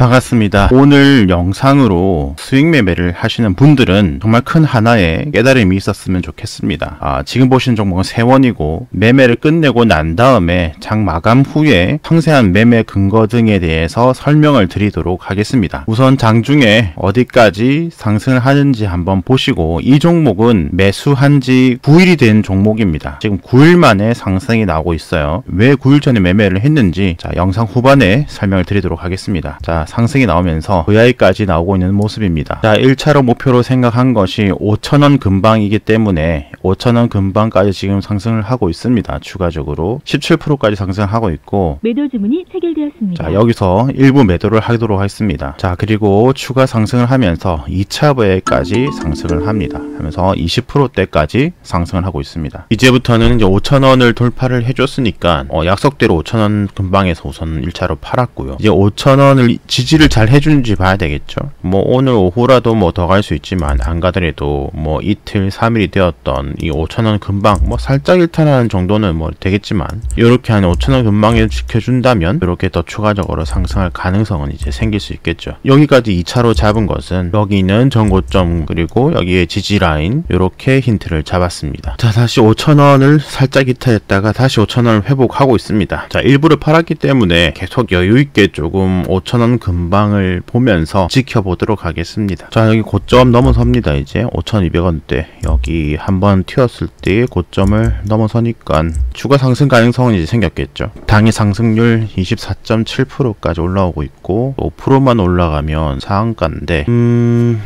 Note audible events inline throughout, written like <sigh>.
반갑습니다. 오늘 영상으로 수익 매매를 하시는 분들은 정말 큰 하나의 깨달음이 있었으면 좋겠습니다. 아, 지금 보시는 종목은 세원이고 매매를 끝내고 난 다음에 장 마감 후에 상세한 매매 근거 등에 대해서 설명을 드리도록 하겠습니다. 우선 장중에 어디까지 상승하는지 한번 보시고 이 종목은 매수한 지 9일이 된 종목입니다. 지금 9일 만에 상승이 나오고 있어요. 왜 9일 전에 매매를 했는지 자, 영상 후반에 설명을 드리도록 하겠습니다. 자, 상승이 나오면서 VI까지 나오고 있는 모습입니다. 자 1차로 목표로 생각한 것이 5천원 금방이기 때문에 5천원 금방까지 지금 상승을 하고 있습니다. 추가적으로 17%까지 상승하고 있고 매도 주문이 체결되었습니다. 자 여기서 일부 매도를 하도록 했습니다. 자 그리고 추가 상승을 하면서 2차 VI까지 상승을 합니다. 하면서 20%대까지 상승을 하고 있습니다. 이제부터는 이제 5천원을 돌파를 해줬으니까 어, 약속대로 5천원 금방에서 우선 1차로 팔았고요. 이제 5천원을 지지를 잘 해주는지 봐야 되겠죠. 뭐 오늘 오후라도 뭐 더 갈 수 있지만 안 가더라도 뭐 이틀 3일이 되었던 이 5천원 금방 뭐 살짝 일탈하는 정도는 뭐 되겠지만 이렇게 한 5천원 금방에 지켜준다면 이렇게 더 추가적으로 상승할 가능성은 이제 생길 수 있겠죠. 여기까지 2차로 잡은 것은 여기는 전고점 그리고 여기에 지지라인 이렇게 힌트를 잡았습니다. 자 다시 5천원을 살짝 이탈했다가 다시 5천원을 회복하고 있습니다. 자 일부러 팔았기 때문에 계속 여유있게 조금 5천원 금 근방을 보면서 지켜보도록 하겠습니다. 자 여기 고점 넘어섭니다. 이제 5200원대 여기 한번 튀었을 때 고점을 넘어서니까 추가 상승 가능성은 이제 생겼겠죠. 당의 상승률 24.7%까지 올라오고 있고 5%만 올라가면 상한가인데 음...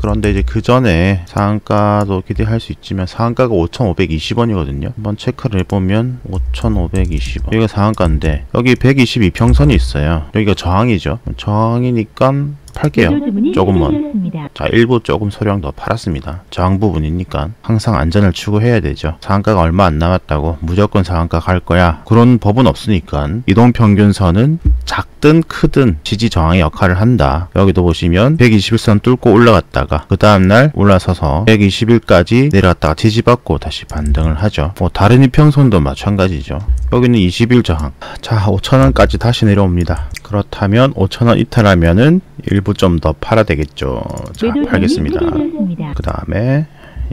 그런데 이제 그 전에 상한가도 기대할 수 있지만 상한가가 5,520원이거든요. 한번 체크를 해보면 5,520원. 여기가 상한가인데 여기 122평선이 있어요. 여기가 저항이죠. 저항이니까 팔게요. 조금만. 자, 일부 조금 소량 더 팔았습니다. 저항 부분이니까 항상 안전을 추구해야 되죠. 상한가가 얼마 안 남았다고 무조건 상한가 갈 거야. 그런 법은 없으니까 이동 평균선은 작든 크든 지지 저항의 역할을 한다. 여기도 보시면 121선 뚫고 올라갔다가 그 다음날 올라서서 121까지 내려갔다가 지지받고 다시 반등을 하죠. 뭐 다른 이평선도 마찬가지죠. 여기는 20일 저항. 자 5천원까지 다시 내려옵니다. 그렇다면 5천원 이탈하면은 일부 좀 더 팔아 되겠죠. 자 네, 네, 네, 팔겠습니다. 그 다음에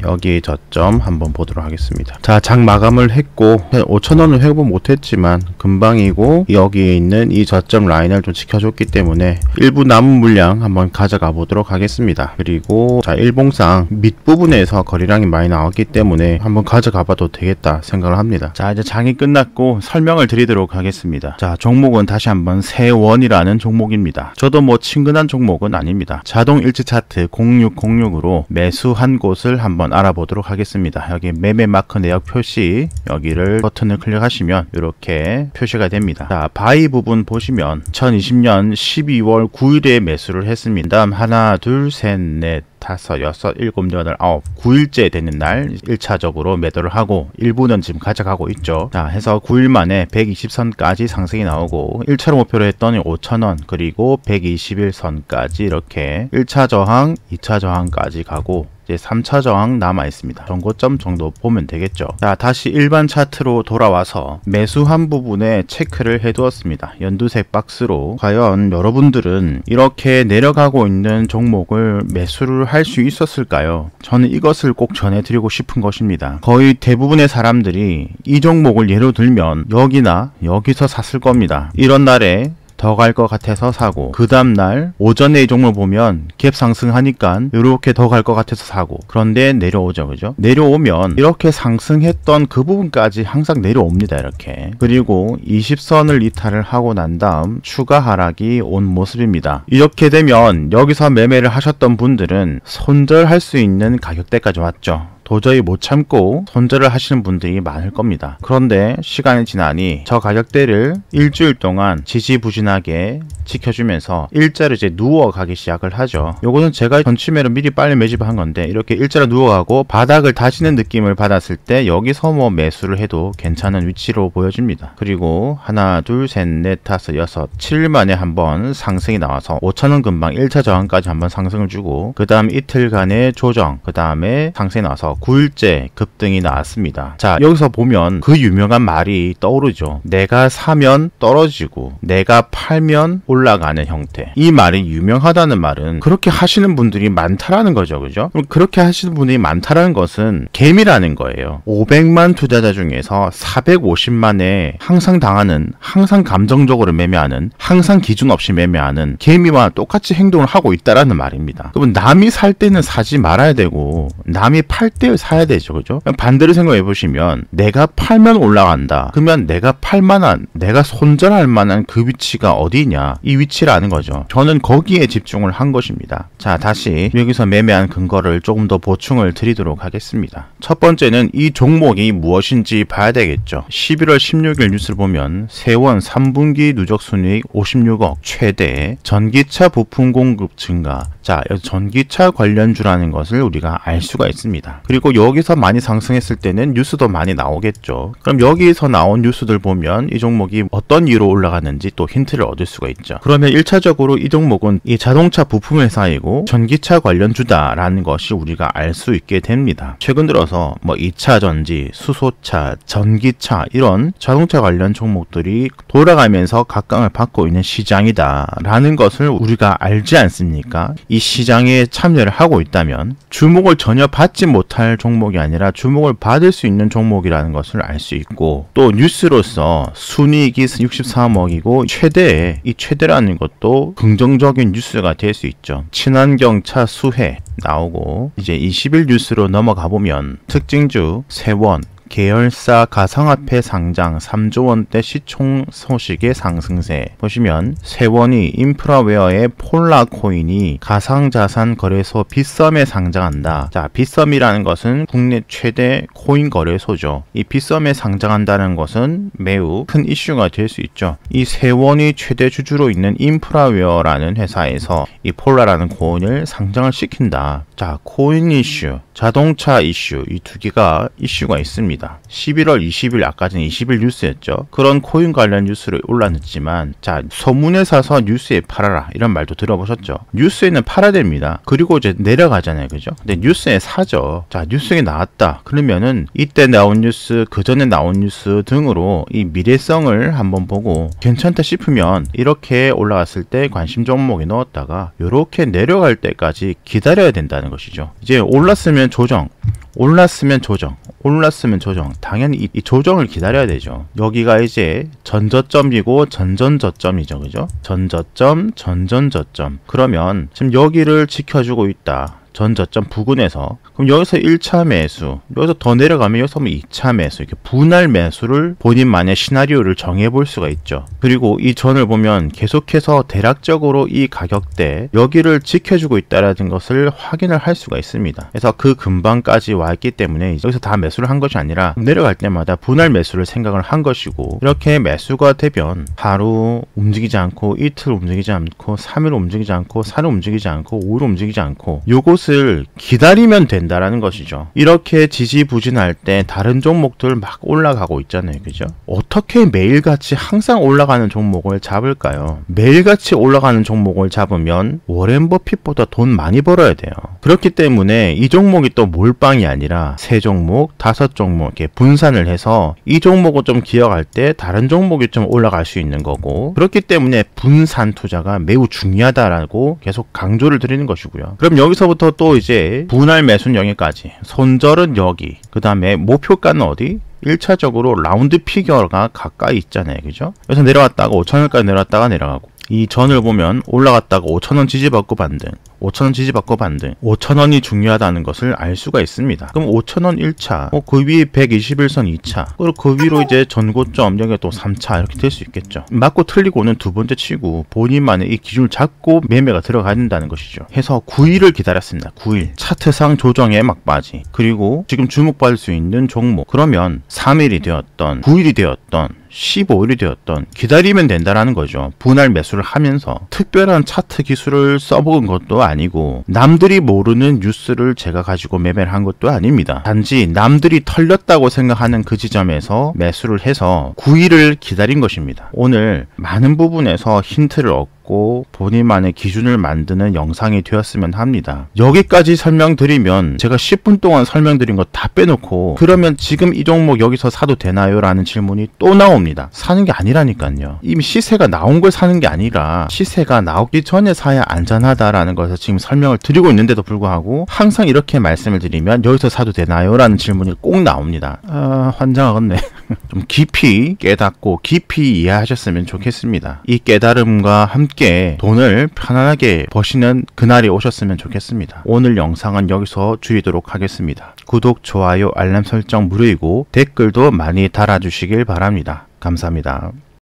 여기 저점 한번 보도록 하겠습니다 자장 마감을 했고 5천원을 회복 못했지만 금방이고 여기에 있는 이 저점 라인을 좀 지켜줬기 때문에 일부 남은 물량 한번 가져가 보도록 하겠습니다 그리고 자 일봉상 밑부분에서 거리량이 많이 나왔기 때문에 한번 가져가 봐도 되겠다 생각을 합니다 자 이제 장이 끝났고 설명을 드리도록 하겠습니다 자 종목은 다시 한번 세원이라는 종목입니다 저도 뭐 친근한 종목은 아닙니다 자동 일치 차트 0606으로 매수한 곳을 한번 한번 알아보도록 하겠습니다. 여기 매매 마크 내역 표시 여기를 버튼을 클릭하시면 이렇게 표시가 됩니다. 자, 바이 부분 보시면 2020년 12월 9일에 매수를 했습니다. 다음 하나, 둘, 셋, 넷, 다섯, 여섯, 일곱, 여덟, 아홉, 9일째 되는 날 1차적으로 매도를 하고 일부는 지금 가져가고 있죠. 자, 해서 9일 만에 120선까지 상승이 나오고 1차로 목표로 했던 5천원 그리고 121선까지 이렇게 1차 저항, 2차 저항까지 가고 이제 3차 저항 남아 있습니다. 전고점 정도 보면 되겠죠. 자 다시 일반 차트로 돌아와서 매수한 부분에 체크를 해두었습니다. 연두색 박스로 과연 여러분들은 이렇게 내려가고 있는 종목을 매수를 할 수 있었을까요? 저는 이것을 꼭 전해드리고 싶은 것입니다. 거의 대부분의 사람들이 이 종목을 예로 들면 여기나 여기서 샀을 겁니다. 이런 날에 더갈것 같아서 사고 그 다음날 오전에 이 종목 보면 갭 상승하니까 이렇게 더 갈 것 같아서 사고 그런데 내려오죠 그죠 내려오면 이렇게 상승했던 그 부분까지 항상 내려옵니다 이렇게 그리고 20선을 이탈을 하고 난 다음 추가 하락이 온 모습입니다 이렇게 되면 여기서 매매를 하셨던 분들은 손절할 수 있는 가격대까지 왔죠 도저히 못 참고 손절을 하시는 분들이 많을 겁니다. 그런데 시간이 지나니 저 가격대를 일주일 동안 지지부진하게 지켜주면서 일자를 이제 누워가기 시작을 하죠. 요거는 제가 전치매로 미리 빨리 매집을 한 건데 이렇게 일자로 누워가고 바닥을 다지는 느낌을 받았을 때 여기서 뭐 매수를 해도 괜찮은 위치로 보여집니다. 그리고 하나 둘 셋 넷 다섯 여섯 7만에 한번 상승이 나와서 5천원 금방 1차 저항까지 한번 상승을 주고 그 다음 이틀간의 조정 그 다음에 상승이 나와서 9일째 급등이 나왔습니다. 자 여기서 보면 그 유명한 말이 떠오르죠. 내가 사면 떨어지고 내가 팔면 올 올라가는 형태. 이 말이 유명하다는 말은 그렇게 하시는 분들이 많다라는 거죠. 그죠? 그렇게 하시는 분들이 많다라는 것은 개미라는 거예요. 500만 투자자 중에서 450만에 항상 당하는, 항상 감정적으로 매매하는, 항상 기준 없이 매매하는 개미와 똑같이 행동을 하고 있다라는 말입니다. 그럼 남이 살 때는 사지 말아야 되고 남이 팔 때 사야 되죠. 그죠? 반대로 생각해 보시면 내가 팔면 올라간다. 그러면 내가 팔 만한, 내가 손절할 만한 그 위치가 어디냐? 이위치라는 거죠. 저는 거기에 집중을 한 것입니다. 자 다시 여기서 매매한 근거를 조금 더 보충을 드리도록 하겠습니다. 첫 번째는 이 종목이 무엇인지 봐야 되겠죠. 11월 16일 뉴스를 보면 세원 3분기 누적 순이익 56억 최대 전기차 부품 공급 증가 자 전기차 관련주라는 것을 우리가 알 수가 있습니다. 그리고 여기서 많이 상승했을 때는 뉴스도 많이 나오겠죠. 그럼 여기서 나온 뉴스들 보면 이 종목이 어떤 이유로 올라갔는지 또 힌트를 얻을 수가 있죠. 거죠. 그러면 1차적으로 이 종목은 이 자동차 부품 회사이고 전기차 관련주다라는 것이 우리가 알 수 있게 됩니다. 최근 들어서 뭐 2차 전지, 수소차, 전기차 이런 자동차 관련 종목들이 돌아가면서 각광을 받고 있는 시장이다라는 것을 우리가 알지 않습니까? 이 시장에 참여를 하고 있다면 주목을 전혀 받지 못할 종목이 아니라 주목을 받을 수 있는 종목이라는 것을 알 수 있고 또 뉴스로서 순이익이 63억이고 최대의 이 최대 때라는 것도 긍정적인 뉴스가 될 수 있죠. 친환경 차 수혜 나오고 이제 20일 뉴스로 넘어가 보면 특징주 세원, 계열사 가상화폐 상장 3조 원대 시총 소식의 상승세 보시면 세원이 인프라웨어의 폴라코인이 가상자산 거래소 빗썸에 상장한다. 자, 빗썸이라는 것은 국내 최대 코인 거래소죠. 이 빗썸에 상장한다는 것은 매우 큰 이슈가 될 수 있죠. 이 세원이 최대 주주로 있는 인프라웨어라는 회사에서 이 폴라라는 코인을 상장을 시킨다. 자, 코인 이슈, 자동차 이슈 이 두 개가 이슈가 있습니다. 올니다 11월 20일 아까는 20일 뉴스였죠. 그런 코인 관련 뉴스를 올랐지만 자 소문에 사서 뉴스에 팔아라 이런 말도 들어보셨죠. 뉴스에는 팔아야 됩니다. 그리고 이제 내려가잖아요. 그죠? 근데 뉴스에 사죠. 자 뉴스에 나왔다. 그러면은 이때 나온 뉴스 그 전에 나온 뉴스 등으로 이 미래성을 한번 보고 괜찮다 싶으면 이렇게 올라갔을 때 관심 종목에 넣었다가 이렇게 내려갈 때까지 기다려야 된다는 것이죠. 이제 올랐으면 조정 올랐으면 조정 올랐으면 조정 당연히 이, 조정을 기다려야 되죠 여기가 이제 전저점이고 전전저점이죠 그죠 전저점 전전저점 그러면 지금 여기를 지켜주고 있다 전저점 부근에서 그럼 여기서 1차 매수 여기서 더 내려가면 여기서 2차 매수 이렇게 분할 매수를 본인만의 시나리오를 정해 볼 수가 있죠 그리고 이 전을 보면 계속해서 대략적으로 이 가격대 여기를 지켜주고 있다라는 것을 확인을 할 수가 있습니다 그래서 그금방까지왔기 때문에 여기서 다 매수를 한 것이 아니라 내려갈 때마다 분할 매수를 생각을 한 것이고 이렇게 매수가 되면 바로 움직이지 않고 이틀 움직이지 않고 3일 움직이지 않고 4일 움직이지 않고 5일 움직이지 않고 요것 것을 기다리면 된다라는 것이죠. 이렇게 지지부진할 때 다른 종목들 막 올라가고 있잖아요. 그죠? 어떻게 매일같이 항상 올라가는 종목을 잡을까요? 매일같이 올라가는 종목을 잡으면 워렌 버핏보다 돈 많이 벌어야 돼요. 그렇기 때문에 이 종목이 또 몰빵이 아니라 세 종목, 다섯 종목 이렇게 분산을 해서 이 종목을 좀 기억할 때 다른 종목이 좀 올라갈 수 있는 거고 그렇기 때문에 분산 투자가 매우 중요하다라고 계속 강조를 드리는 것이고요. 그럼 여기서부터 또 이제 분할 매수는 여기까지, 손절은 여기, 그 다음에 목표가는 어디? 1차적으로 라운드 피겨가 가까이 있잖아요. 그죠? 그래서 내려왔다가 5천원까지 내려왔다가 내려가고 이 전을 보면 올라갔다가 5천원 지지받고 반등 5천원 지지받고 반등 5천원이 중요하다는 것을 알 수가 있습니다 그럼 5천원 1차 어, 뭐 그 위에 121선 2차 그리고 그 위로 이제 전고점 여기가 또 3차 이렇게 될 수 있겠죠 맞고 틀리고는 두 번째 치고 본인만의 이 기준을 잡고 매매가 들어가야 된다는 것이죠 해서 9일을 기다렸습니다 9일 차트상 조정에 막바지 그리고 지금 주목받을 수 있는 종목 그러면 3일이 되었던 9일이 되었던 15일이 되었던 기다리면 된다라는 거죠 분할 매수를 하면서 특별한 차트 기술을 써보는 것도 아니 아니고 남들이 모르는 뉴스를 제가 가지고 매매를 한 것도 아닙니다. 단지 남들이 털렸다고 생각하는 그 지점에서 매수를 해서 9일을 기다린 것입니다. 오늘 많은 부분에서 힌트를 얻고 갖고 본인만의 기준을 만드는 영상이 되었으면 합니다. 여기까지 설명드리면 제가 10분 동안 설명드린 거다 빼놓고 그러면 지금 이 종목 여기서 사도 되나요? 라는 질문이 또 나옵니다. 사는 게 아니라니까요. 이미 시세가 나온 걸 사는 게 아니라 시세가 나오기 전에 사야 안전하다라는 것을 지금 설명을 드리고 있는데도 불구하고 항상 이렇게 말씀을 드리면 여기서 사도 되나요? 라는 질문이 꼭 나옵니다. 아, 환장하겠네. <laughs> 좀 깊이 깨닫고 깊이 이해하셨으면 좋겠습니다. 이 깨달음과 함께 쉽게 돈을 편안하게 버시는 그날이 오셨으면 좋겠습니다. 오늘 영상은 여기서 줄이도록 하겠습니다. 구독, 좋아요, 알람 설정 무료이고 댓글도 많이 달아주시길 바랍니다. 감사합니다.